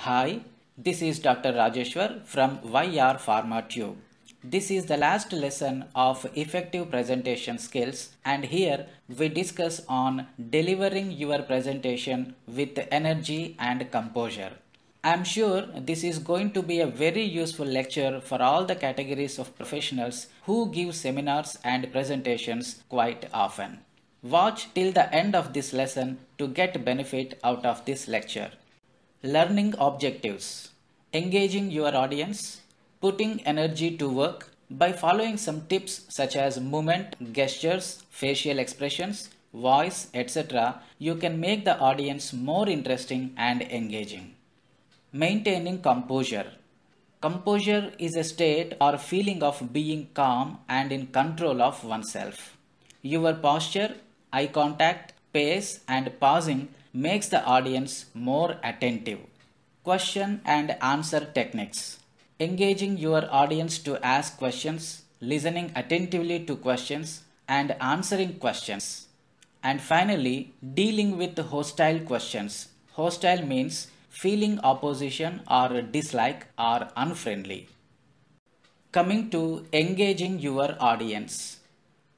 Hi, this is Dr. Rajeshwar from YR Pharma Tube. This is the last lesson of effective presentation skills and here we discuss on delivering your presentation with energy and composure. I'm sure this is going to be a very useful lecture for all the categories of professionals who give seminars and presentations quite often. Watch till the end of this lesson to get benefit out of this lecture learning objectives, engaging your audience, putting energy to work by following some tips such as movement, gestures, facial expressions, voice, etc. You can make the audience more interesting and engaging. Maintaining composure. Composure is a state or feeling of being calm and in control of oneself. Your posture, eye contact, pace and pausing makes the audience more attentive. Question and answer techniques. Engaging your audience to ask questions, listening attentively to questions, and answering questions. And finally, dealing with hostile questions. Hostile means feeling opposition or dislike or unfriendly. Coming to engaging your audience.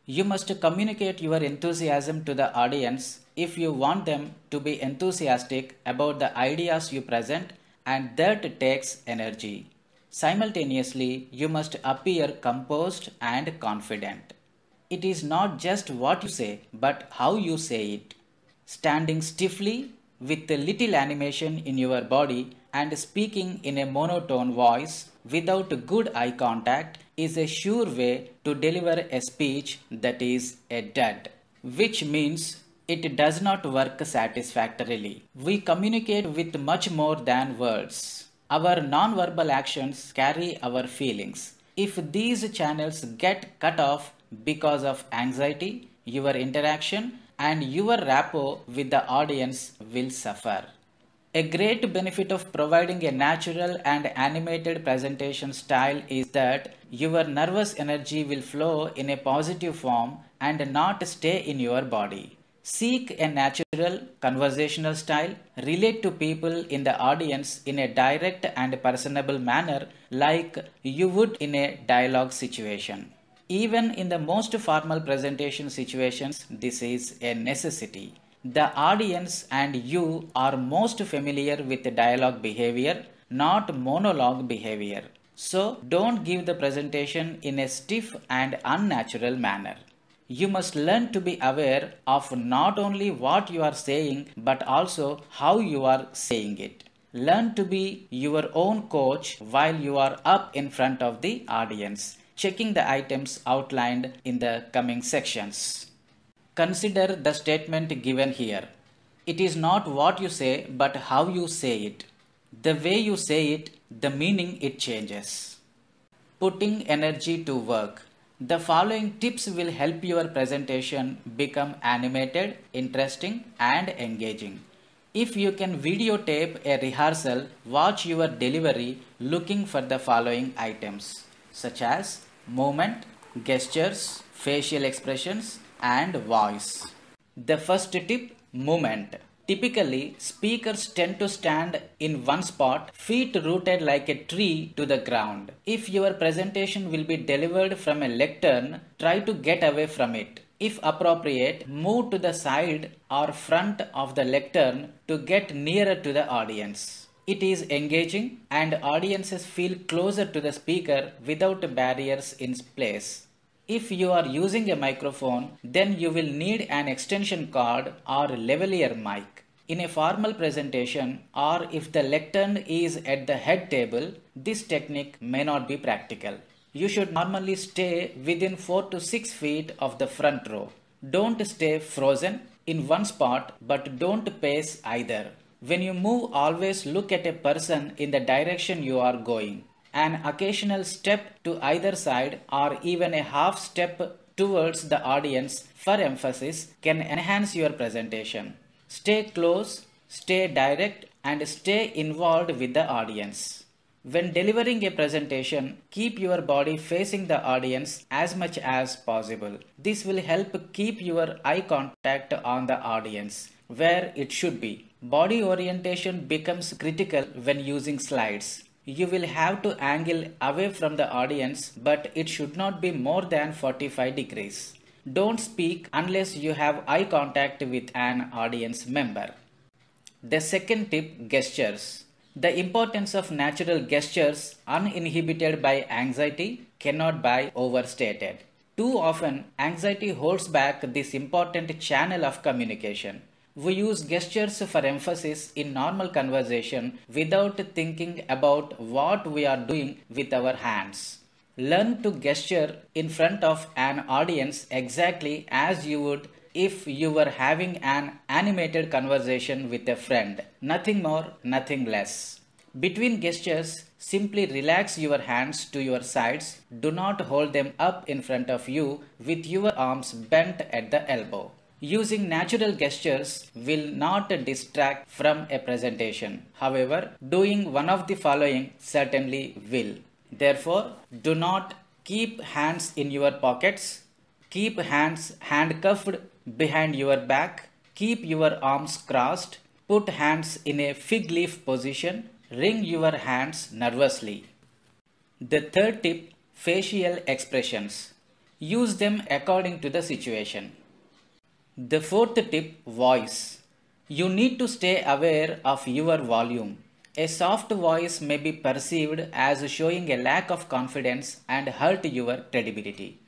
You must communicate your enthusiasm to the audience if you want them to be enthusiastic about the ideas you present, and that takes energy. Simultaneously, you must appear composed and confident. It is not just what you say, but how you say it. Standing stiffly with a little animation in your body and speaking in a monotone voice without good eye contact is a sure way to deliver a speech that is a dud, which means it does not work satisfactorily. We communicate with much more than words. Our non-verbal actions carry our feelings. If these channels get cut off because of anxiety, your interaction and your rapport with the audience will suffer. A great benefit of providing a natural and animated presentation style is that your nervous energy will flow in a positive form and not stay in your body. Seek a natural conversational style, relate to people in the audience in a direct and personable manner like you would in a dialogue situation. Even in the most formal presentation situations, this is a necessity. The audience and you are most familiar with dialogue behavior, not monologue behavior. So don't give the presentation in a stiff and unnatural manner. You must learn to be aware of not only what you are saying but also how you are saying it. Learn to be your own coach while you are up in front of the audience, checking the items outlined in the coming sections. Consider the statement given here. It is not what you say, but how you say it. The way you say it, the meaning it changes. Putting energy to work. The following tips will help your presentation become animated, interesting, and engaging. If you can videotape a rehearsal, watch your delivery looking for the following items such as movement, gestures, facial expressions, and voice. The first tip movement. Typically, speakers tend to stand in one spot, feet rooted like a tree to the ground. If your presentation will be delivered from a lectern, try to get away from it. If appropriate, move to the side or front of the lectern to get nearer to the audience. It is engaging and audiences feel closer to the speaker without barriers in place. If you are using a microphone, then you will need an extension cord or levelier mic. In a formal presentation or if the lectern is at the head table, this technique may not be practical. You should normally stay within 4 to 6 feet of the front row. Don't stay frozen in one spot but don't pace either. When you move, always look at a person in the direction you are going an occasional step to either side or even a half step towards the audience for emphasis can enhance your presentation. Stay close, stay direct and stay involved with the audience. When delivering a presentation, keep your body facing the audience as much as possible. This will help keep your eye contact on the audience where it should be. Body orientation becomes critical when using slides. You will have to angle away from the audience but it should not be more than 45 degrees. Don't speak unless you have eye contact with an audience member. The second tip gestures. The importance of natural gestures uninhibited by anxiety cannot be overstated. Too often, anxiety holds back this important channel of communication. We use gestures for emphasis in normal conversation without thinking about what we are doing with our hands. Learn to gesture in front of an audience exactly as you would if you were having an animated conversation with a friend. Nothing more, nothing less. Between gestures, simply relax your hands to your sides. Do not hold them up in front of you with your arms bent at the elbow using natural gestures will not distract from a presentation. However, doing one of the following certainly will. Therefore, do not keep hands in your pockets, keep hands handcuffed behind your back, keep your arms crossed, put hands in a fig leaf position, wring your hands nervously. The third tip facial expressions. Use them according to the situation. The fourth tip voice. You need to stay aware of your volume. A soft voice may be perceived as showing a lack of confidence and hurt your credibility.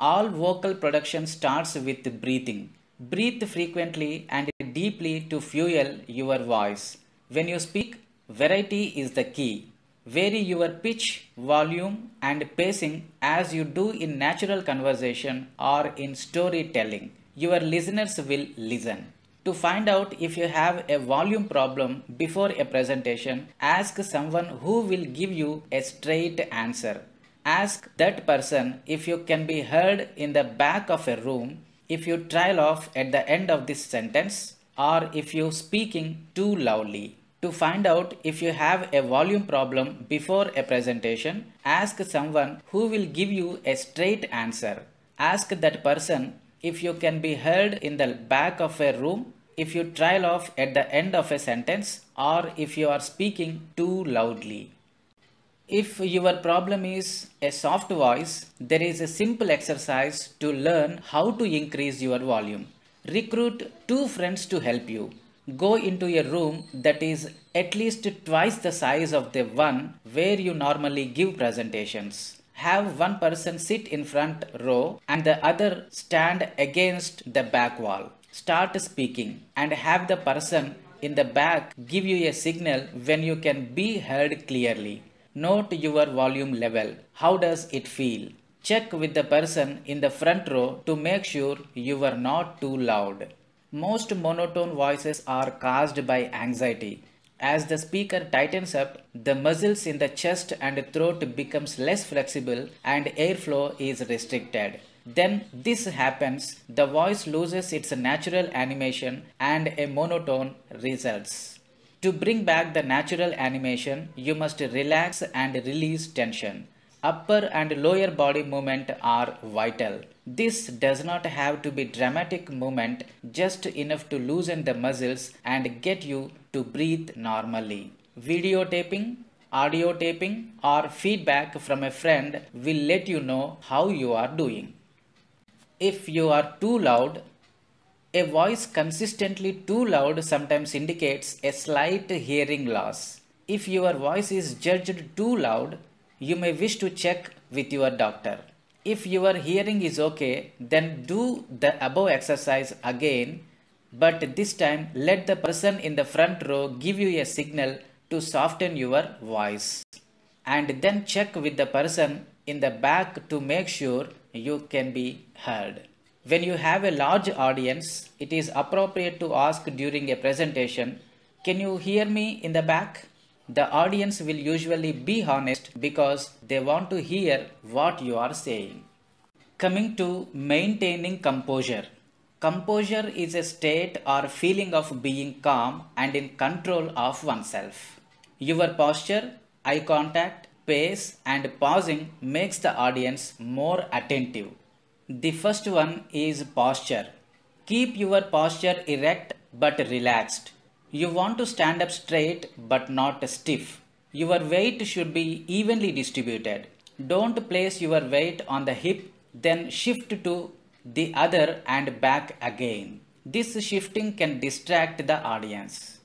All vocal production starts with breathing. Breathe frequently and deeply to fuel your voice. When you speak, variety is the key. Vary your pitch, volume, and pacing as you do in natural conversation or in storytelling your listeners will listen. To find out if you have a volume problem before a presentation, ask someone who will give you a straight answer. Ask that person if you can be heard in the back of a room if you trail off at the end of this sentence or if you speaking too loudly. To find out if you have a volume problem before a presentation, ask someone who will give you a straight answer. Ask that person if you can be heard in the back of a room, if you trail off at the end of a sentence, or if you are speaking too loudly. If your problem is a soft voice, there is a simple exercise to learn how to increase your volume. Recruit two friends to help you. Go into a room that is at least twice the size of the one where you normally give presentations have one person sit in front row and the other stand against the back wall. Start speaking and have the person in the back give you a signal when you can be heard clearly. Note your volume level. How does it feel? Check with the person in the front row to make sure you are not too loud. Most monotone voices are caused by anxiety as the speaker tightens up, the muscles in the chest and throat becomes less flexible and airflow is restricted. Then this happens, the voice loses its natural animation and a monotone results. To bring back the natural animation, you must relax and release tension upper and lower body movement are vital. This does not have to be dramatic movement, just enough to loosen the muscles and get you to breathe normally. Videotaping, audio taping or feedback from a friend will let you know how you are doing. If you are too loud, a voice consistently too loud sometimes indicates a slight hearing loss. If your voice is judged too loud, you may wish to check with your doctor. If your hearing is okay, then do the above exercise again, but this time let the person in the front row give you a signal to soften your voice. And then check with the person in the back to make sure you can be heard. When you have a large audience, it is appropriate to ask during a presentation, Can you hear me in the back? the audience will usually be honest because they want to hear what you are saying. Coming to maintaining composure. Composure is a state or feeling of being calm and in control of oneself. Your posture, eye contact, pace and pausing makes the audience more attentive. The first one is posture. Keep your posture erect but relaxed. You want to stand up straight but not stiff. Your weight should be evenly distributed. Don't place your weight on the hip, then shift to the other and back again. This shifting can distract the audience.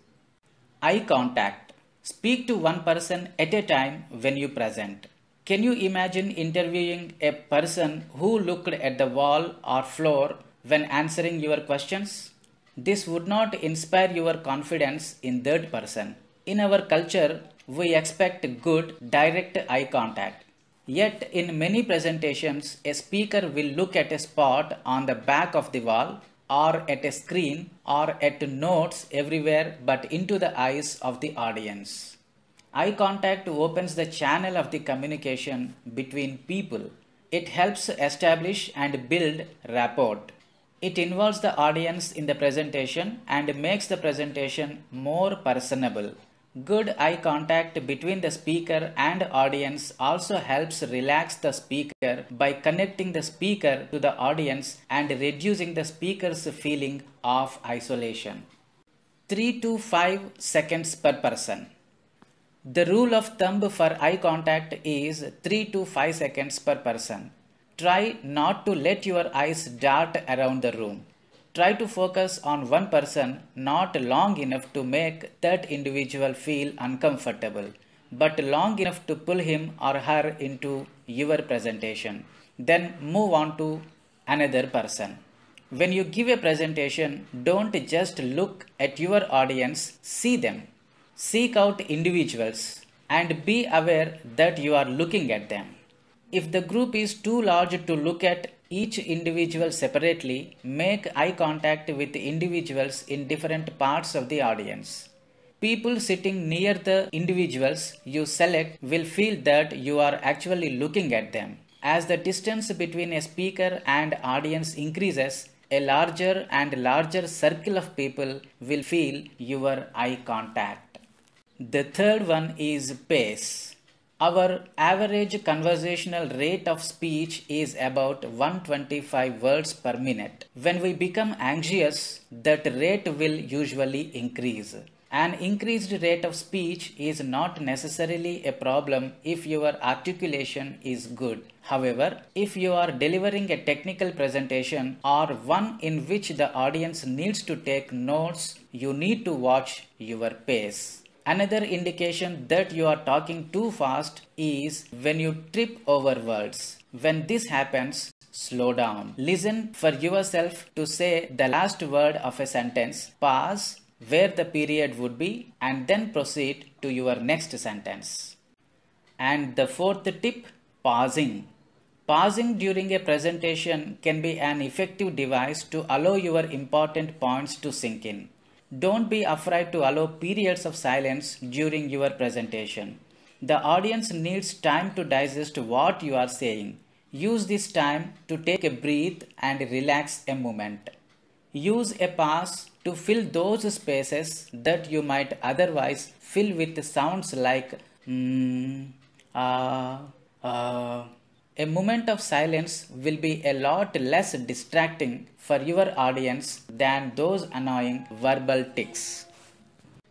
Eye contact. Speak to one person at a time when you present. Can you imagine interviewing a person who looked at the wall or floor when answering your questions? This would not inspire your confidence in third person. In our culture, we expect good, direct eye contact. Yet, in many presentations, a speaker will look at a spot on the back of the wall or at a screen or at notes everywhere but into the eyes of the audience. Eye contact opens the channel of the communication between people. It helps establish and build rapport. It involves the audience in the presentation and makes the presentation more personable. Good eye contact between the speaker and audience also helps relax the speaker by connecting the speaker to the audience and reducing the speaker's feeling of isolation. 3 to 5 seconds per person. The rule of thumb for eye contact is 3 to 5 seconds per person. Try not to let your eyes dart around the room. Try to focus on one person not long enough to make that individual feel uncomfortable, but long enough to pull him or her into your presentation. Then move on to another person. When you give a presentation, don't just look at your audience, see them. Seek out individuals and be aware that you are looking at them. If the group is too large to look at each individual separately, make eye contact with individuals in different parts of the audience. People sitting near the individuals you select will feel that you are actually looking at them. As the distance between a speaker and audience increases, a larger and larger circle of people will feel your eye contact. The third one is pace. Our average conversational rate of speech is about 125 words per minute. When we become anxious, that rate will usually increase. An increased rate of speech is not necessarily a problem if your articulation is good. However, if you are delivering a technical presentation or one in which the audience needs to take notes, you need to watch your pace. Another indication that you are talking too fast is when you trip over words. When this happens, slow down. Listen for yourself to say the last word of a sentence, pause where the period would be, and then proceed to your next sentence. And the fourth tip pausing. Pausing during a presentation can be an effective device to allow your important points to sink in. Don't be afraid to allow periods of silence during your presentation. The audience needs time to digest what you are saying. Use this time to take a breath and relax a moment. Use a pause to fill those spaces that you might otherwise fill with sounds like mm, ah, ah. A moment of silence will be a lot less distracting for your audience than those annoying verbal ticks.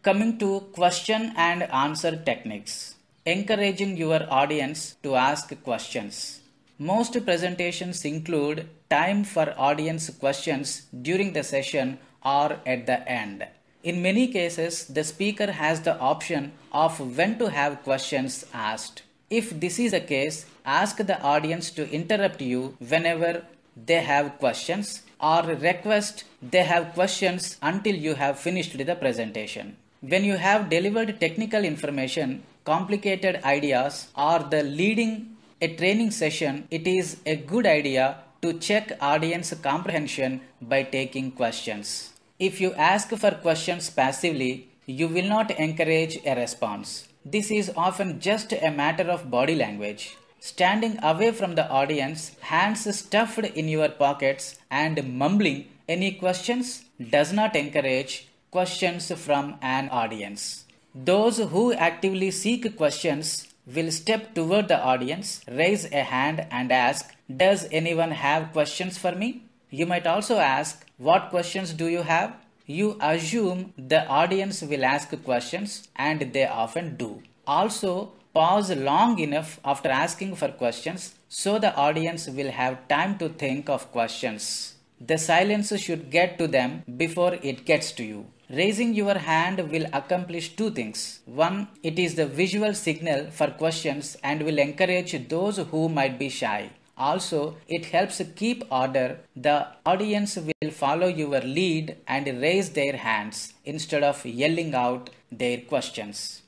Coming to question and answer techniques. Encouraging your audience to ask questions. Most presentations include time for audience questions during the session or at the end. In many cases, the speaker has the option of when to have questions asked. If this is the case, ask the audience to interrupt you whenever they have questions or request they have questions until you have finished the presentation. When you have delivered technical information, complicated ideas or the leading a training session, it is a good idea to check audience comprehension by taking questions. If you ask for questions passively, you will not encourage a response. This is often just a matter of body language. Standing away from the audience, hands stuffed in your pockets and mumbling any questions does not encourage questions from an audience. Those who actively seek questions will step toward the audience, raise a hand and ask, does anyone have questions for me? You might also ask, what questions do you have? You assume the audience will ask questions and they often do. Also, pause long enough after asking for questions so the audience will have time to think of questions. The silence should get to them before it gets to you. Raising your hand will accomplish two things. One, it is the visual signal for questions and will encourage those who might be shy. Also, it helps keep order. The audience will follow your lead and raise their hands instead of yelling out their questions.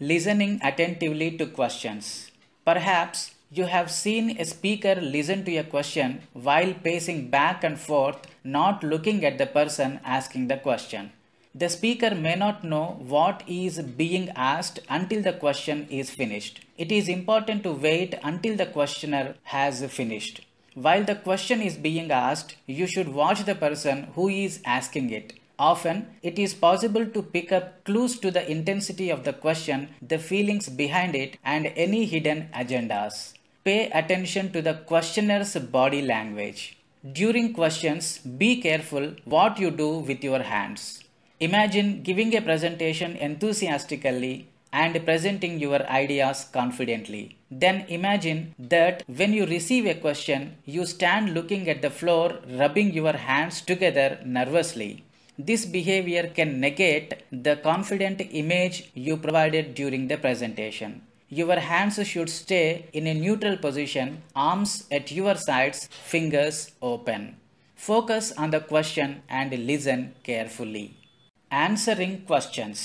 Listening attentively to questions. Perhaps you have seen a speaker listen to a question while pacing back and forth, not looking at the person asking the question. The speaker may not know what is being asked until the question is finished. It is important to wait until the questioner has finished. While the question is being asked, you should watch the person who is asking it. Often, it is possible to pick up clues to the intensity of the question, the feelings behind it, and any hidden agendas. Pay attention to the questioner's body language. During questions, be careful what you do with your hands. Imagine giving a presentation enthusiastically and presenting your ideas confidently. Then imagine that when you receive a question, you stand looking at the floor, rubbing your hands together nervously. This behavior can negate the confident image you provided during the presentation. Your hands should stay in a neutral position, arms at your sides, fingers open. Focus on the question and listen carefully. Answering questions.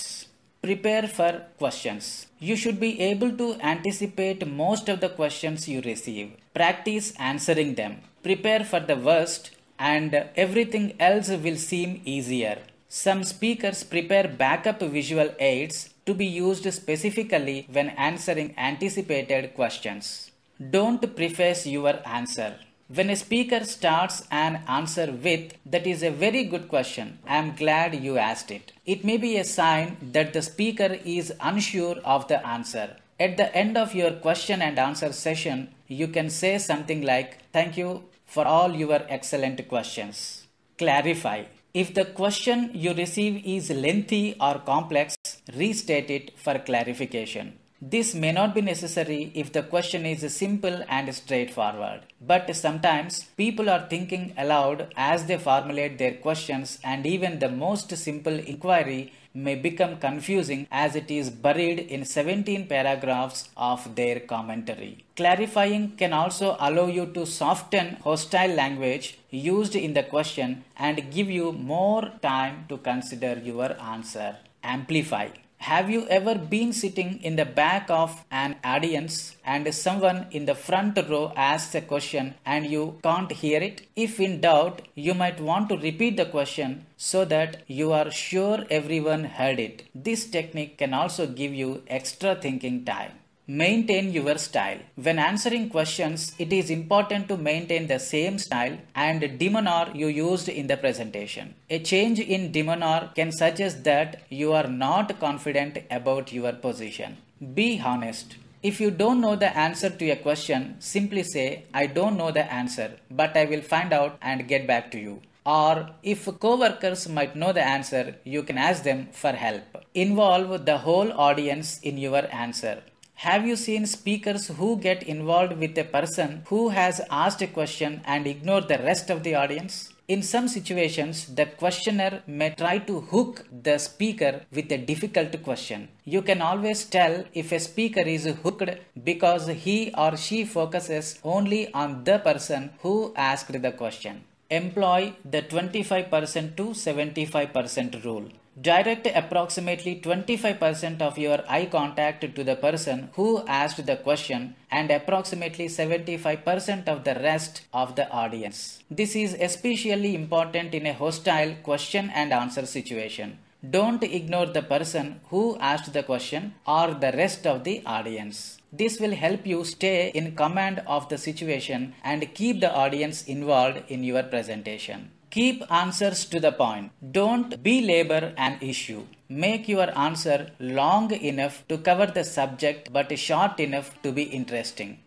Prepare for questions. You should be able to anticipate most of the questions you receive. Practice answering them. Prepare for the worst and everything else will seem easier. Some speakers prepare backup visual aids to be used specifically when answering anticipated questions. Don't preface your answer. When a speaker starts an answer with, that is a very good question, I am glad you asked it, it may be a sign that the speaker is unsure of the answer. At the end of your question and answer session, you can say something like, Thank you for all your excellent questions. Clarify. If the question you receive is lengthy or complex, restate it for clarification. This may not be necessary if the question is simple and straightforward, but sometimes people are thinking aloud as they formulate their questions, and even the most simple inquiry may become confusing as it is buried in 17 paragraphs of their commentary. Clarifying can also allow you to soften hostile language used in the question and give you more time to consider your answer. Amplify. Have you ever been sitting in the back of an audience and someone in the front row asks a question and you can't hear it? If in doubt, you might want to repeat the question so that you are sure everyone heard it. This technique can also give you extra thinking time. Maintain your style. When answering questions, it is important to maintain the same style and demeanor you used in the presentation. A change in demeanor can suggest that you are not confident about your position. Be honest. If you don't know the answer to a question, simply say, I don't know the answer, but I will find out and get back to you. Or if coworkers might know the answer, you can ask them for help. Involve the whole audience in your answer. Have you seen speakers who get involved with a person who has asked a question and ignore the rest of the audience? In some situations, the questioner may try to hook the speaker with a difficult question. You can always tell if a speaker is hooked because he or she focuses only on the person who asked the question. Employ the 25% to 75% rule. Direct approximately 25% of your eye contact to the person who asked the question and approximately 75% of the rest of the audience. This is especially important in a hostile question and answer situation. Don't ignore the person who asked the question or the rest of the audience. This will help you stay in command of the situation and keep the audience involved in your presentation. Keep answers to the point. Don't belabor an issue. Make your answer long enough to cover the subject but short enough to be interesting.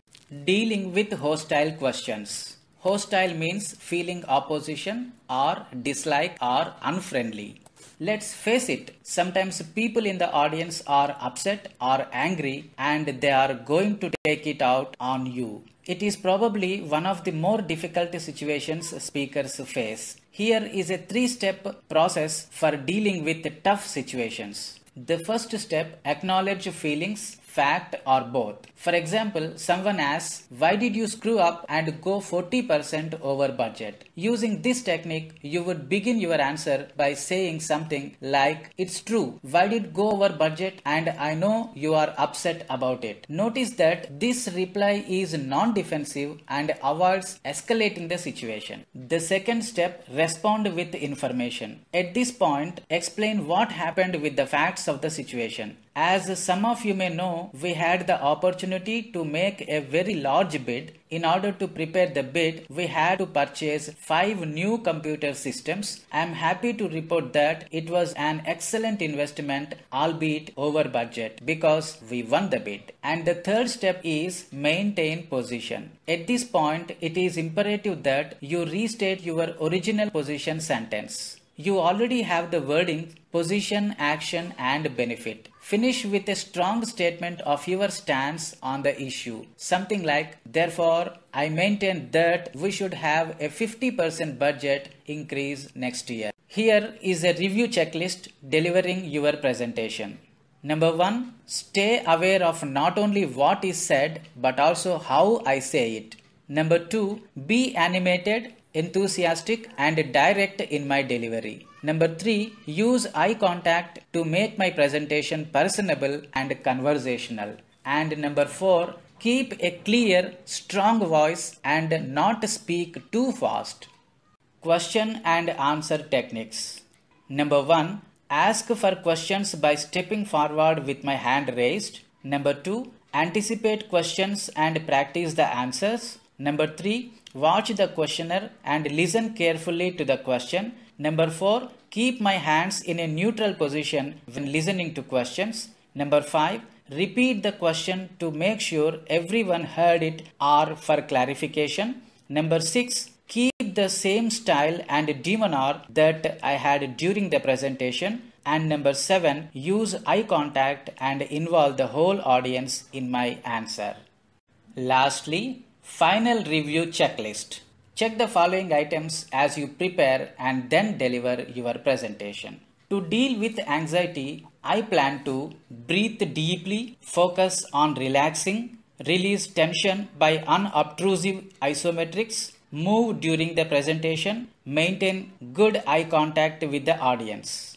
Dealing with hostile questions. Hostile means feeling opposition or dislike or unfriendly. Let's face it, sometimes people in the audience are upset or angry and they are going to take it out on you. It is probably one of the more difficult situations speakers face. Here is a three step process for dealing with tough situations. The first step acknowledge feelings fact or both. For example, someone asks, why did you screw up and go 40% over budget? Using this technique, you would begin your answer by saying something like, it's true, why did go over budget and I know you are upset about it. Notice that this reply is non-defensive and avoids escalating the situation. The second step, respond with information. At this point, explain what happened with the facts of the situation. As some of you may know, we had the opportunity to make a very large bid. In order to prepare the bid, we had to purchase 5 new computer systems. I am happy to report that it was an excellent investment, albeit over budget, because we won the bid. And the third step is maintain position. At this point, it is imperative that you restate your original position sentence. You already have the wording position, action, and benefit. Finish with a strong statement of your stance on the issue. Something like, therefore, I maintain that we should have a 50% budget increase next year. Here is a review checklist delivering your presentation. Number one, stay aware of not only what is said, but also how I say it. Number two, be animated enthusiastic and direct in my delivery. Number three, use eye contact to make my presentation personable and conversational. And number four, keep a clear, strong voice and not speak too fast. Question and answer techniques. Number one, ask for questions by stepping forward with my hand raised. Number two, anticipate questions and practice the answers. Number 3. Watch the questioner and listen carefully to the question. Number 4. Keep my hands in a neutral position when listening to questions. Number 5. Repeat the question to make sure everyone heard it or for clarification. Number 6. Keep the same style and demeanor that I had during the presentation. And number 7. Use eye contact and involve the whole audience in my answer. Lastly, Final review checklist. Check the following items as you prepare and then deliver your presentation. To deal with anxiety, I plan to breathe deeply, focus on relaxing, release tension by unobtrusive isometrics, move during the presentation, maintain good eye contact with the audience.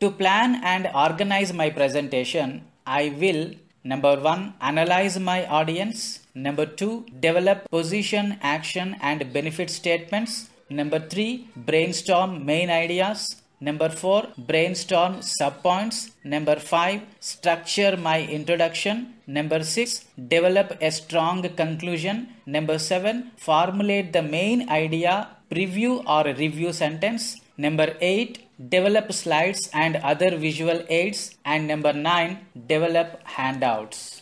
To plan and organize my presentation, I will number 1 analyze my audience, Number 2. Develop position, action and benefit statements. Number 3. Brainstorm main ideas. Number 4. Brainstorm subpoints. Number 5. Structure my introduction. Number 6. Develop a strong conclusion. Number 7. Formulate the main idea, preview or review sentence. Number 8. Develop slides and other visual aids. And number 9. Develop handouts.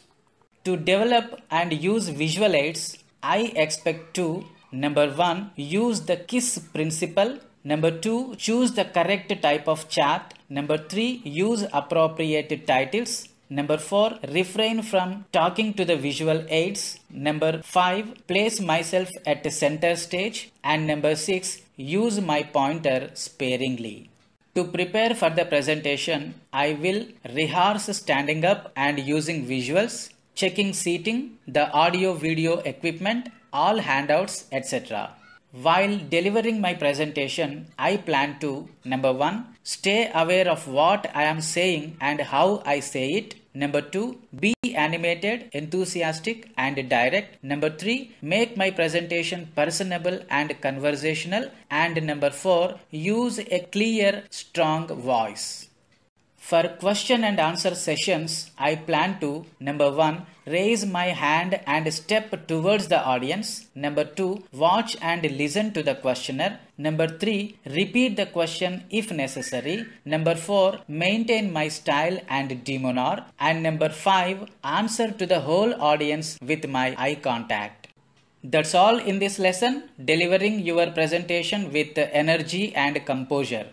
To develop and use visual aids, I expect to number 1 use the KISS principle, number 2 choose the correct type of chart, number 3 use appropriate titles, Number 4. Refrain from talking to the visual aids. Number 5. Place myself at the center stage. And number 6. Use my pointer sparingly. To prepare for the presentation, I will rehearse standing up and using visuals checking seating, the audio video equipment, all handouts, etc. While delivering my presentation, I plan to number 1. Stay aware of what I am saying and how I say it. Number 2. Be animated, enthusiastic, and direct. Number 3. Make my presentation personable and conversational. And number 4. Use a clear, strong voice. For question and answer sessions, I plan to number 1 raise my hand and step towards the audience, number 2 watch and listen to the questioner, number 3 repeat the question if necessary, number 4 maintain my style and demeanor and number 5 answer to the whole audience with my eye contact. That's all in this lesson delivering your presentation with energy and composure.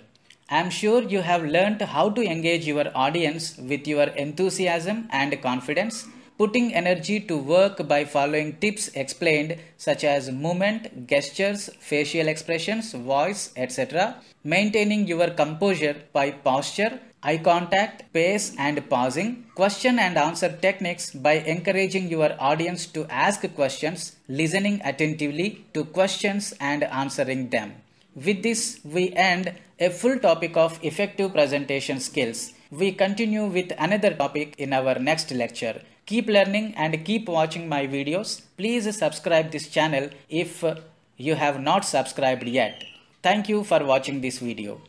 I'm sure you have learned how to engage your audience with your enthusiasm and confidence, putting energy to work by following tips explained such as movement, gestures, facial expressions, voice, etc., maintaining your composure by posture, eye contact, pace and pausing, question and answer techniques by encouraging your audience to ask questions, listening attentively to questions and answering them. With this, we end a full topic of effective presentation skills. We continue with another topic in our next lecture. Keep learning and keep watching my videos. Please subscribe this channel if you have not subscribed yet. Thank you for watching this video.